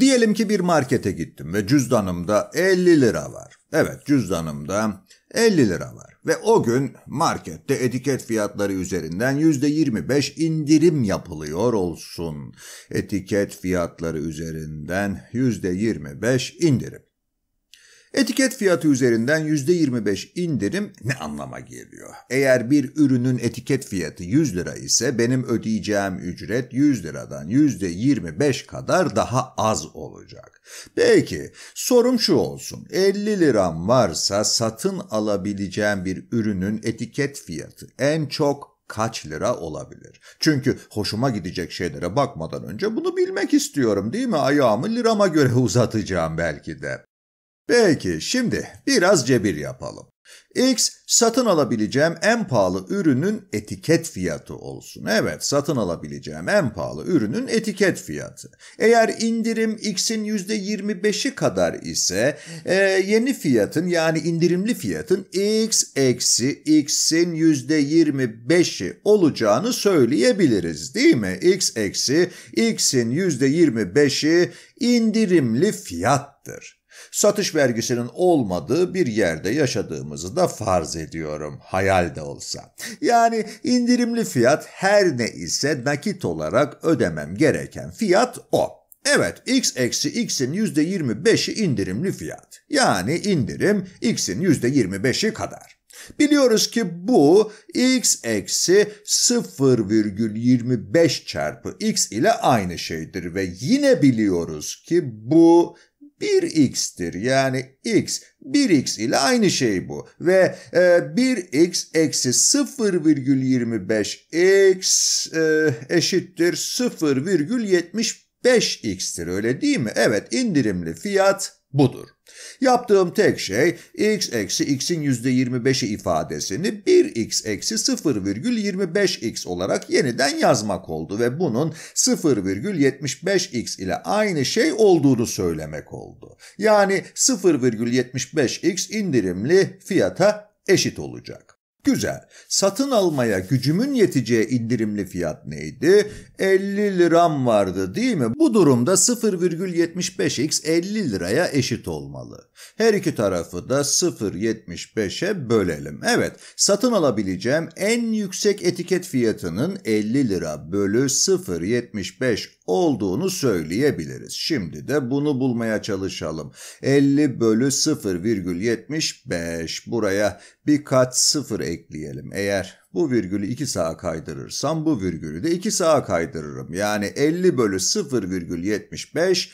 Diyelim ki bir markete gittim ve cüzdanımda 50 lira var. Evet cüzdanımda 50 lira var. Ve o gün markette etiket fiyatları üzerinden %25 indirim yapılıyor olsun. Etiket fiyatları üzerinden %25 indirim. Etiket fiyatı üzerinden %25 indirim ne anlama geliyor? Eğer bir ürünün etiket fiyatı 100 lira ise benim ödeyeceğim ücret 100 liradan %25 kadar daha az olacak. Peki sorum şu olsun 50 liram varsa satın alabileceğim bir ürünün etiket fiyatı en çok kaç lira olabilir? Çünkü hoşuma gidecek şeylere bakmadan önce bunu bilmek istiyorum değil mi? Ayağımı lirama göre uzatacağım belki de. Peki şimdi biraz cebir yapalım. X satın alabileceğim en pahalı ürünün etiket fiyatı olsun. Evet satın alabileceğim en pahalı ürünün etiket fiyatı. Eğer indirim X'in %25'i kadar ise e, yeni fiyatın yani indirimli fiyatın X eksi X'in %25'i olacağını söyleyebiliriz değil mi? X eksi X'in %25'i indirimli fiyattır satış vergisinin olmadığı bir yerde yaşadığımızı da farz ediyorum hayal de olsa. Yani indirimli fiyat her ne ise nakit olarak ödemem gereken fiyat o. Evet x eksi x'in %25'i indirimli fiyat. Yani indirim x'in %25'i kadar. Biliyoruz ki bu x eksi 0,25 çarpı x ile aynı şeydir ve yine biliyoruz ki bu 1x'tir. Yani x 1x ile aynı şey bu. Ve e, 1x eksi 0,25x e, eşittir 0,75x'tir öyle değil mi? Evet indirimli fiyat budur. Yaptığım tek şey x eksi x'in %25'i ifadesini 1x eksi 0,25x olarak yeniden yazmak oldu ve bunun 0,75x ile aynı şey olduğunu söylemek oldu. Yani 0,75x indirimli fiyata eşit olacak. Güzel. Satın almaya gücümün yeteceği indirimli fiyat neydi? 50 liram vardı değil mi? Bu durumda 0,75x 50 liraya eşit olmalı. Her iki tarafı da 0,75'e bölelim. Evet, satın alabileceğim en yüksek etiket fiyatının 50 lira bölü 0,75 olduğunu söyleyebiliriz. Şimdi de bunu bulmaya çalışalım. 50 bölü 0,75 buraya bir kat 0 ekleyelim. Eğer bu virgülü 2 sağa kaydırırsam bu virgülü de 2 sağa kaydırırım. Yani 50 bölü 0,75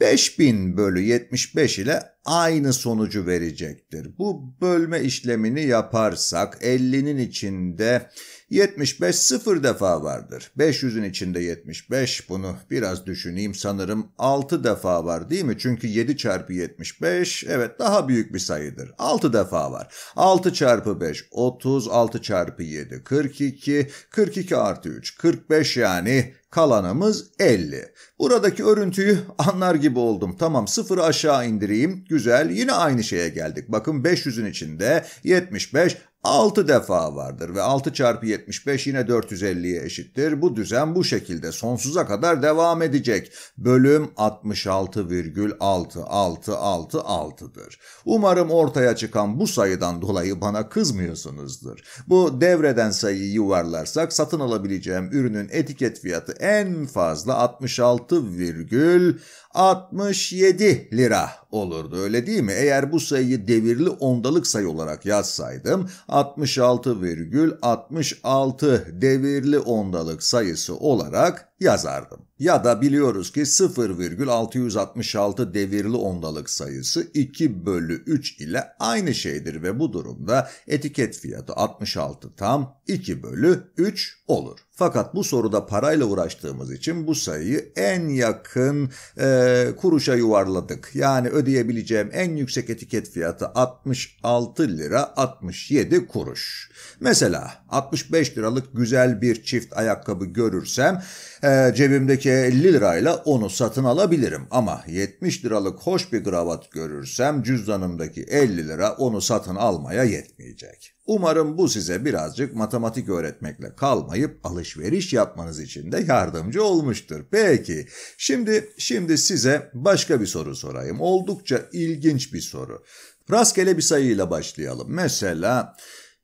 5000 bölü 75 ile aynı sonucu verecektir. Bu bölme işlemini yaparsak 50'nin içinde 75 sıfır defa vardır. 500'ün içinde 75 bunu biraz düşüneyim sanırım 6 defa var değil mi? Çünkü 7 çarpı 75 evet daha büyük bir sayıdır. 6 defa var. 6 çarpı 5 30, 6 çarpı 7 42, 42 artı 3 45 yani kalanımız 50. Buradaki örüntüyü anlar gibi oldum. Tamam sıfırı aşağı indireyim. Güzel yine aynı şeye geldik. Bakın 500'ün içinde 75 6 defa vardır ve 6 çarpı 75 yine 450'ye eşittir. Bu düzen bu şekilde sonsuza kadar devam edecek. Bölüm 66,6666'dır. Umarım ortaya çıkan bu sayıdan dolayı bana kızmıyorsunuzdur. Bu devreden sayıyı yuvarlarsak satın alabileceğim ürünün etiket fiyatı en fazla 66,67 lira olurdu öyle değil mi? Eğer bu sayıyı devirli ondalık sayı olarak yazsaydım 66,66 ,66 devirli ondalık sayısı olarak yazardım. Ya da biliyoruz ki 0,666 devirli ondalık sayısı 2 bölü 3 ile aynı şeydir ve bu durumda etiket fiyatı 66 tam 2 bölü 3 olur. Fakat bu soruda parayla uğraştığımız için bu sayıyı en yakın e, kuruşa yuvarladık. Yani ödeyebileceğim en yüksek etiket fiyatı 66 lira 67 kuruş. Mesela 65 liralık güzel bir çift ayakkabı görürsem e, e, cebimdeki 50 lirayla onu satın alabilirim. Ama 70 liralık hoş bir kravat görürsem cüzdanımdaki 50 lira onu satın almaya yetmeyecek. Umarım bu size birazcık matematik öğretmekle kalmayıp alışveriş yapmanız için de yardımcı olmuştur. Peki, şimdi şimdi size başka bir soru sorayım. Oldukça ilginç bir soru. Rastgele bir sayıyla başlayalım. Mesela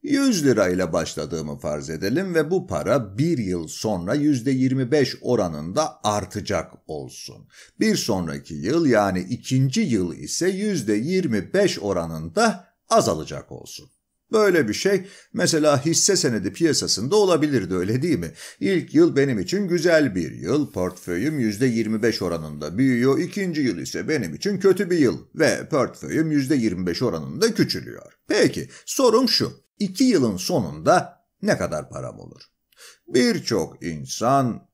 100 lirayla başladığımı farz edelim ve bu para bir yıl sonra %25 oranında artacak olsun. Bir sonraki yıl yani ikinci yıl ise %25 oranında azalacak olsun. Böyle bir şey mesela hisse senedi piyasasında olabilirdi öyle değil mi? İlk yıl benim için güzel bir yıl, portföyüm %25 oranında büyüyor, İkinci yıl ise benim için kötü bir yıl ve portföyüm %25 oranında küçülüyor. Peki sorum şu, 2 yılın sonunda ne kadar param olur? Birçok insan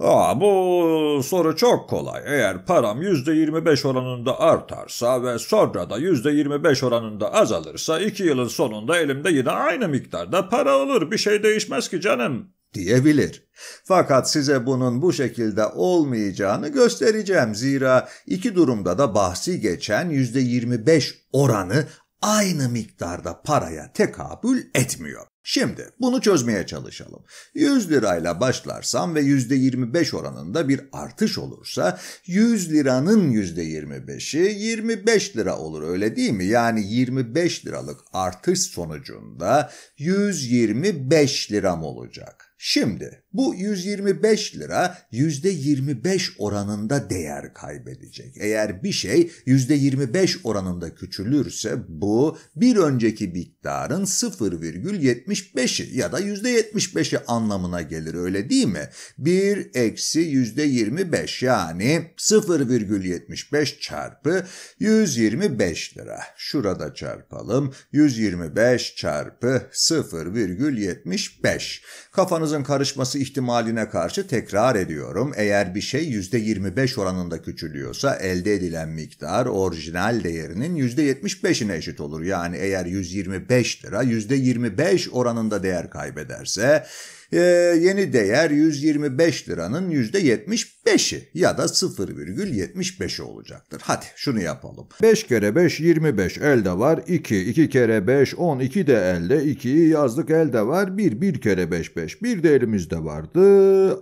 Aa, bu soru çok kolay. Eğer param %25 oranında artarsa ve sonra da %25 oranında azalırsa iki yılın sonunda elimde yine aynı miktarda para olur. Bir şey değişmez ki canım diyebilir. Fakat size bunun bu şekilde olmayacağını göstereceğim. Zira iki durumda da bahsi geçen %25 oranı aynı miktarda paraya tekabül etmiyor. Şimdi bunu çözmeye çalışalım. 100 lirayla başlarsam ve %25 oranında bir artış olursa 100 liranın %25'i 25 lira olur öyle değil mi? Yani 25 liralık artış sonucunda 125 liram olacak. Şimdi bu 125 lira %25 oranında değer kaybedecek. Eğer bir şey %25 oranında küçülürse bu bir önceki miktarın 0,75'i ya da %75'i anlamına gelir öyle değil mi? 1 eksi %25 yani 0,75 çarpı 125 lira. Şurada çarpalım. 125 çarpı 0,75. Kafanızın karışması ihtimaline karşı tekrar ediyorum. Eğer bir şey %25 oranında küçülüyorsa elde edilen miktar orijinal değerinin %75'ine eşit olur. Yani eğer 125 lira %25 oranında değer kaybederse e, yeni değer 125 liranın %75'i ya da 0,75 olacaktır. Hadi şunu yapalım. 5 kere 5 25 elde var 2. 2 kere 5 12 de elde 2'yi yazdık elde var 1. 1 kere 5 5. 1 de elimizde vardı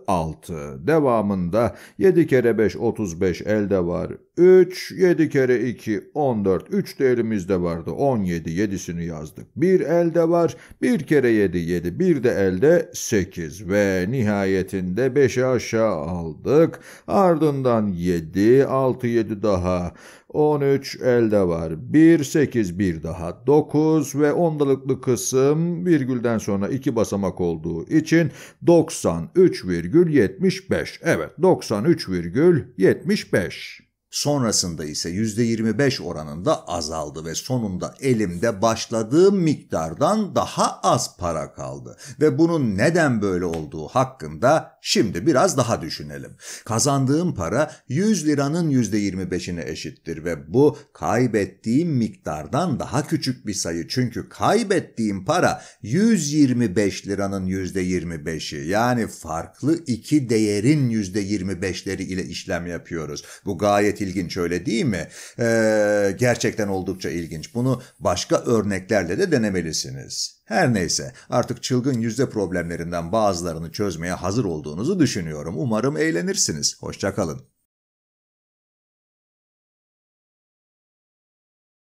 6. Devamında 7 kere 5 35 elde var 3, 7 kere 2, 14. 3 de elimizde vardı. 17, 7'sini yazdık. 1 elde var. 1 kere 7, 7. 1 de elde 8. Ve nihayetinde 5'i aşağı aldık. Ardından 7, 6, 7 daha. 13 elde var. 1, 8, 1 daha. 9 ve ondalıklı kısım virgülden sonra 2 basamak olduğu için 93,75. Evet 93,75. Sonrasında ise %25 oranında azaldı ve sonunda elimde başladığım miktardan daha az para kaldı. Ve bunun neden böyle olduğu hakkında şimdi biraz daha düşünelim. Kazandığım para 100 liranın %25'ine eşittir ve bu kaybettiğim miktardan daha küçük bir sayı. Çünkü kaybettiğim para 125 liranın %25'i yani farklı iki değerin %25'leri ile işlem yapıyoruz. Bu gayet ilginç öyle değil mi? Ee, gerçekten oldukça ilginç. Bunu başka örneklerle de denemelisiniz. Her neyse artık çılgın yüzde problemlerinden bazılarını çözmeye hazır olduğunuzu düşünüyorum. Umarım eğlenirsiniz. Hoşçakalın.